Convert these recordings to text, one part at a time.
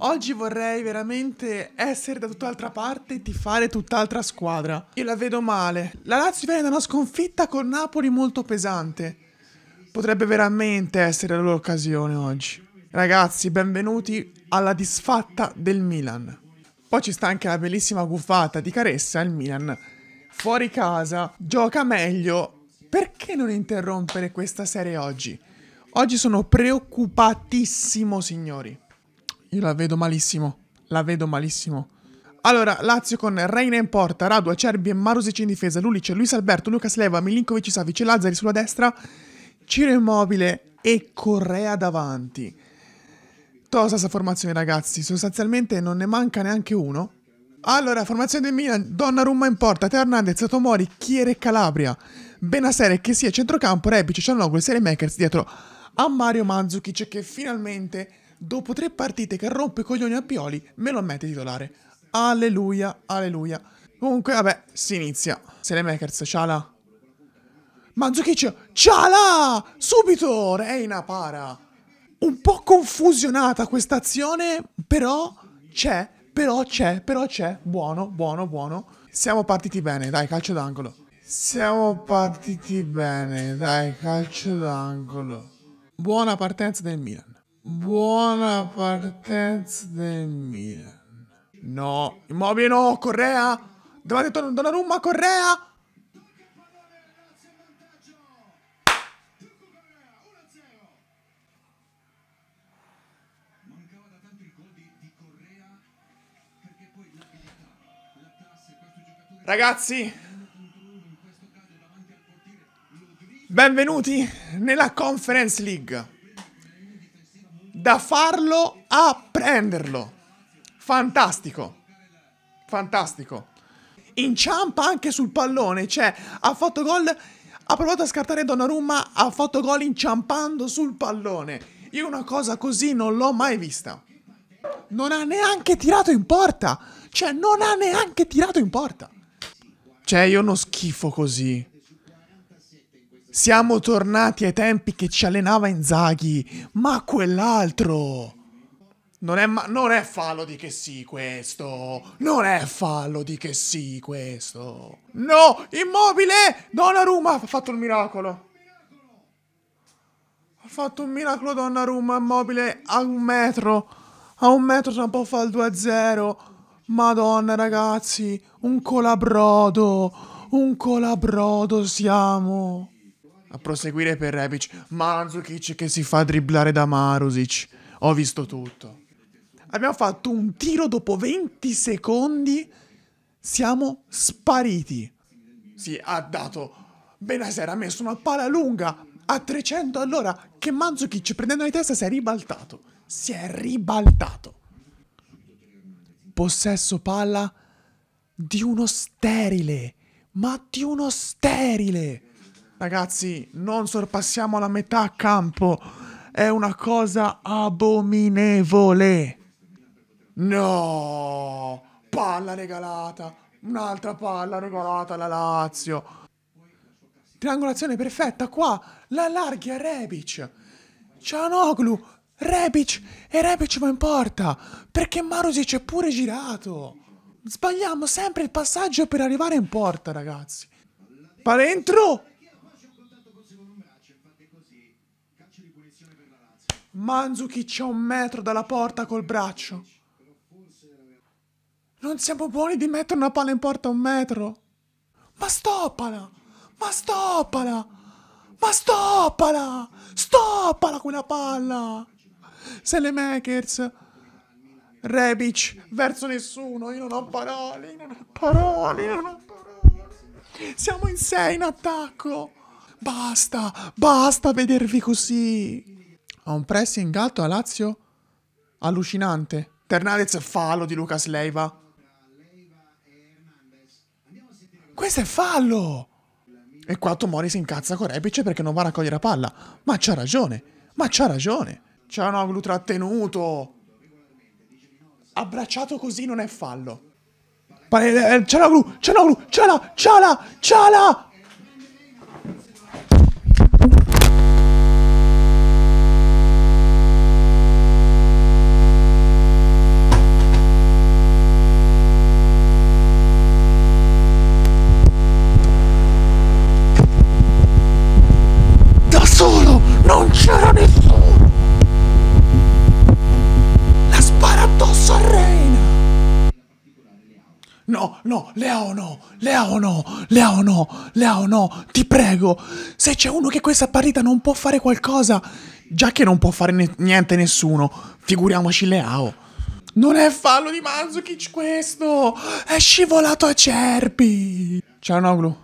Oggi vorrei veramente essere da tutt'altra parte e tifare tutt'altra squadra. Io la vedo male. La Lazio viene da una sconfitta con Napoli molto pesante. Potrebbe veramente essere la loro occasione oggi. Ragazzi, benvenuti alla disfatta del Milan. Poi ci sta anche la bellissima guffata di Caressa, il Milan. Fuori casa, gioca meglio. Perché non interrompere questa serie oggi? Oggi sono preoccupatissimo, signori. Io la vedo malissimo. La vedo malissimo. Allora, Lazio con Reina in porta, Radu, Acerbi e Marusic in difesa, Lulic, Luis Alberto, Lucas Leva, Milinkovic Savic, Lazzari sulla destra, Ciro Immobile e Correa davanti. Tosa sta formazione, ragazzi. Sostanzialmente non ne manca neanche uno. Allora, formazione del Milan, Donnarumma in porta, Teo Hernandez, Tomori, Chiere e Calabria. Benasere, che sia centrocampo, Rebic, Cianoglu e Makers dietro a Mario Mandzukic che finalmente Dopo tre partite che rompe i coglioni a Pioli, me lo ammette titolare. Alleluia, alleluia. Comunque, vabbè, si inizia. Se le Selemakers, Ciala. Mandzukic, Ciala! Subito! Reina para. Un po' confusionata questa azione, però c'è, però c'è, però c'è. Buono, buono, buono. Siamo partiti bene, dai, calcio d'angolo. Siamo partiti bene, dai, calcio d'angolo. Buona partenza del Milan. Buona partenza del Milan. No, Immobile no, Correa. Davanti a Donnarumma, Correa. Ragazzi, benvenuti nella Conference League da farlo a prenderlo. Fantastico, fantastico. Inciampa anche sul pallone, cioè ha fatto gol, ha provato a scartare Donnarumma, ha fatto gol inciampando sul pallone. Io una cosa così non l'ho mai vista. Non ha neanche tirato in porta. Cioè, non ha neanche tirato in porta. Cioè, io uno schifo così. Siamo tornati ai tempi che ci allenava Inzaghi, ma quell'altro... Non è, non è fallo di che sì questo. Non è fallo di che sì questo. No, immobile! Donnarumma ha fatto il miracolo. Ha fatto un miracolo Donnarumma immobile a un metro. A un metro tra un po' fa il 2-0. Madonna ragazzi, un colabrodo. Un colabrodo siamo a proseguire per Rebic. Mandzukic che si fa dribblare da Marusic. Ho visto tutto. Abbiamo fatto un tiro dopo 20 secondi. Siamo spariti. Sì, ha dato. Benaser ha messo una pala lunga a 300 all'ora che Mandzukic prendendo di testa si è ribaltato. Si è ribaltato. Possesso palla di uno sterile. Ma di uno sterile. Ragazzi, non sorpassiamo la metà campo. È una cosa abominevole. No! Palla regalata. Un'altra palla regalata alla Lazio. Triangolazione perfetta qua. La allarghi a Rebic. Cianoglu, Rebic e Rebic va in porta. Perché Marusic è pure girato. Sbagliamo sempre il passaggio per arrivare in porta, ragazzi. Pa dentro! Manzuki c'è un metro dalla porta col braccio. Non siamo buoni di mettere una palla in porta a un metro. Ma stoppala! Ma stoppala! Ma stoppala! Stoppala quella palla! Se le Makers... Rebic verso nessuno, io non ho parole, io non ho parole, io non ho parole. Siamo in sei in attacco. Basta, basta vedervi così ha un pressing alto a Lazio allucinante. Ternalez fallo di Lucas Leiva. Questo è fallo! E qua Tomori si incazza con Rebic perché non va a raccogliere la palla. Ma c'ha ragione, ma c'ha ragione. Cianoglu trattenuto. Abbracciato così non è fallo. Eh, Cianoglu, Cianoglu, Ciala, Ciala, Ciala! no, no, Leono, Leono, Leono, no, ti prego, se c'è uno che questa partita non può fare qualcosa, già che non può fare ne niente nessuno, figuriamoci Leao. Non è fallo di Manzukic questo, è scivolato a Cerpi. Ciao Noglu.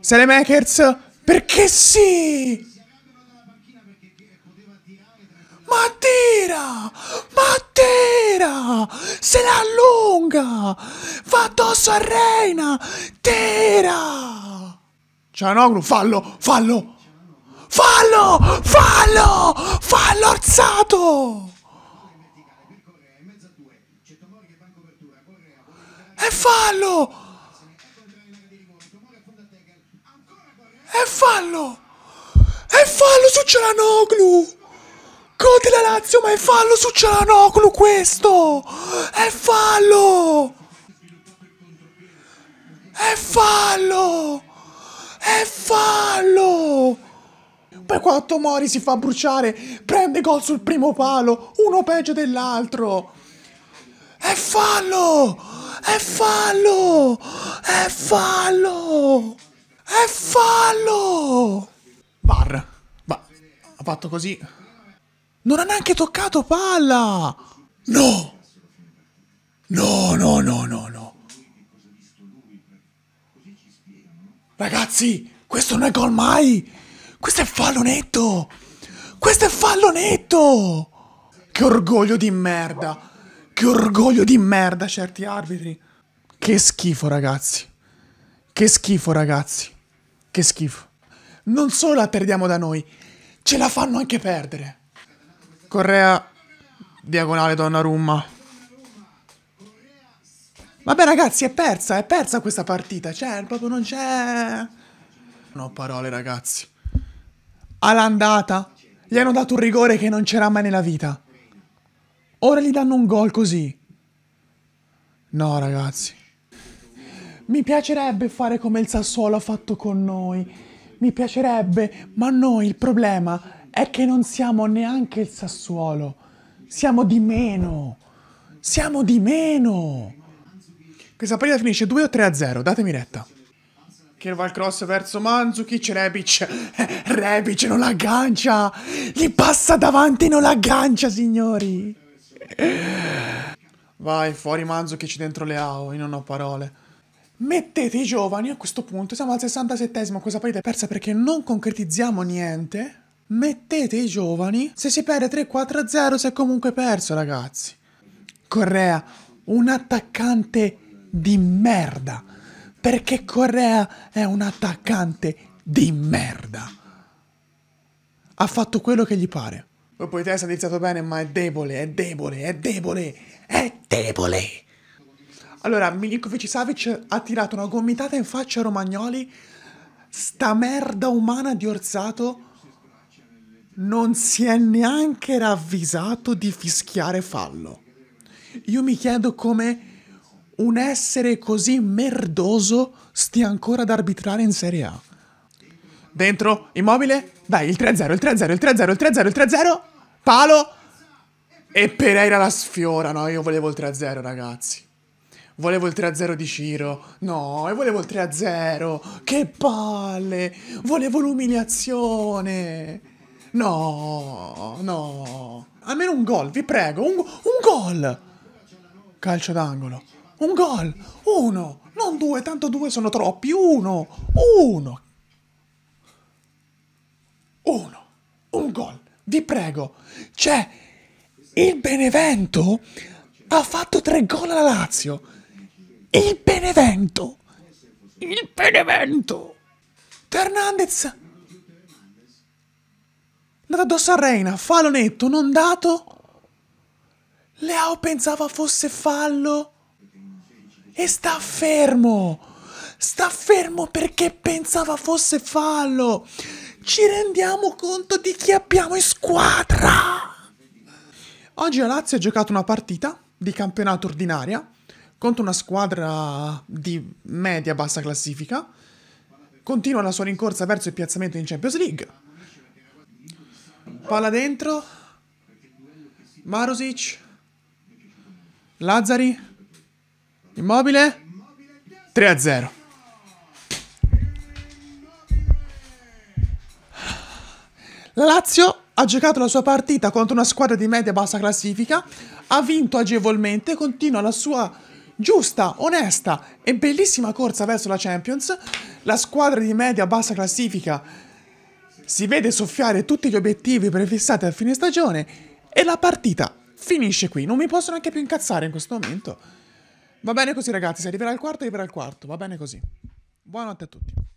Selemakers, perché sì? Ma tira! tira, se la allunga, va addosso a Reina, tira. Cianoglu, fallo, fallo, fallo, fallo, fallo alzato. E fallo. E fallo! E fallo su Cialanoglu! Gol della Lazio, ma è fallo su Cialanoglu questo! È fallo! È fallo! È fallo! Poi qua Tomori si fa bruciare, prende gol sul primo palo, uno peggio dell'altro. È fallo! È fallo! È fallo! È fallo! Bar. Va. Ha fatto così. Non ha neanche toccato palla! No! No, no, no, no, no. Ragazzi, questo non è gol mai! Questo è fallo netto! Questo è fallo netto! Che orgoglio di merda! Che orgoglio di merda certi arbitri! Che schifo, ragazzi! Che schifo, ragazzi! Che schifo! Non solo la perdiamo da noi, ce la fanno anche perdere! Correa, diagonale Donnarumma. Vabbè ragazzi, è persa, è persa questa partita, cioè proprio non c'è... Non ho parole ragazzi. All'andata gli hanno dato un rigore che non c'era mai nella vita. Ora gli danno un gol così. No ragazzi. Mi piacerebbe fare come il Sassuolo ha fatto con noi. Mi piacerebbe, ma noi il problema è che non siamo neanche il Sassuolo, siamo di meno, siamo di meno. Questa partita finisce 2 o 3 a 0, datemi retta. Che va il cross verso Manzukic, Rebic, eh, Rebic non l'aggancia, gli passa davanti non l'aggancia signori. Vai fuori Manzukic dentro Leao, io non ho parole. Mettete i giovani a questo punto, siamo al 67esimo, questa partita è persa perché non concretizziamo niente mettete i giovani. Se si perde 3-4-0 si è comunque perso, ragazzi. Correa, un attaccante di merda. Perché Correa è un attaccante di merda. Ha fatto quello che gli pare. Poi poi testa ha iniziato bene, ma è debole, è debole, è debole, è debole. Allora, Milinkovic Savic ha tirato una gomitata in faccia a Romagnoli. Sta merda umana di Orzato non si è neanche ravvisato di fischiare fallo. Io mi chiedo come un essere così merdoso stia ancora ad arbitrare in Serie A. Dentro, immobile, dai, il 3-0, il 3-0, il 3-0, il 3-0, il 3-0, palo e Pereira la sfiora. No, io volevo il 3-0, ragazzi. Volevo il 3-0 di Ciro. No, e volevo il 3-0. Che palle! Volevo l'umiliazione. No, no. Almeno un gol, vi prego. Un, un gol. Calcio d'angolo. Un gol. Uno. Non due, tanto due sono troppi. Uno. Uno. Uno. Un gol. Vi prego. C'è il Benevento ha fatto tre gol alla Lazio. Il Benevento. Il Benevento. Fernandez Dato addosso a Reina, fallo netto, non dato. Leao pensava fosse fallo. E sta fermo. Sta fermo perché pensava fosse fallo. Ci rendiamo conto di chi abbiamo in squadra. Oggi la Lazio ha giocato una partita di campionato ordinaria contro una squadra di media-bassa classifica. Continua la sua rincorsa verso il piazzamento in Champions League. Palla dentro. Marosic. Lazzari. Immobile. 3 0. La Lazio ha giocato la sua partita contro una squadra di media-bassa classifica, ha vinto agevolmente, continua la sua giusta, onesta e bellissima corsa verso la Champions. La squadra di media-bassa classifica si vede soffiare tutti gli obiettivi prefissati a fine stagione e la partita finisce qui. Non mi posso neanche più incazzare in questo momento. Va bene così ragazzi, se arriverà il quarto arriverà il quarto, va bene così. Buonanotte a tutti.